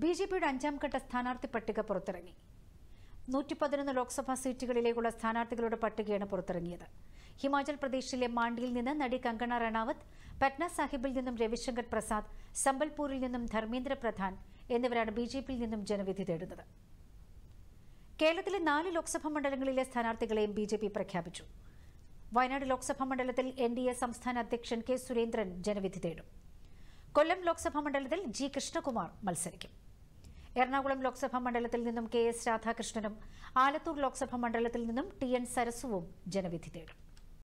B J പിയുടെ അഞ്ചാംഘട്ട സ്ഥാനാർത്ഥി പട്ടിക പുറത്തിറങ്ങി നൂറ്റി പതിനൊന്ന് ലോക്സഭാ സീറ്റുകളിലേക്കുള്ള സ്ഥാനാർത്ഥികളുടെ പട്ടികയാണ് പുറത്തിറങ്ങിയത് ഹിമാചൽ പ്രദേശിലെ മാണ്ടിയിൽ നിന്ന് നടി കങ്കണ റണാവത്ത് പട്ന സാഹിബിൽ നിന്നും രവിശങ്കർ പ്രസാദ് സമ്പൽപൂരിൽ നിന്നും ധർമ്മേന്ദ്ര പ്രധാൻ എന്നിവരാണ് ബി ജെ പിയിൽ നിന്നും ജനവിധി തേടുന്നത് കേരളത്തിലെ നാല് ലോക്സഭാ മണ്ഡലങ്ങളിലെ സ്ഥാനാർത്ഥികളെയും ബി ജെ പി പ്രഖ്യാപിച്ചു വയനാട് ലോക്സഭാ മണ്ഡലത്തിൽ എൻ ഡി എ സംസ്ഥാന അധ്യക്ഷൻ കെ സുരേന്ദ്രൻ ജനവിധി തേടും കൊല്ലം ലോക്സഭാ മണ്ഡലത്തിൽ ജി കൃഷ്ണകുമാർ മത്സരിക്കും എറണാകുളം ലോക്സഭാ മണ്ഡലത്തിൽ നിന്നും കെ എസ് രാധാകൃഷ്ണനും ആലത്തൂർ ലോക്സഭാ മണ്ഡലത്തിൽ നിന്നും ടി എൻ സരസുവും ജനവിധി തേടും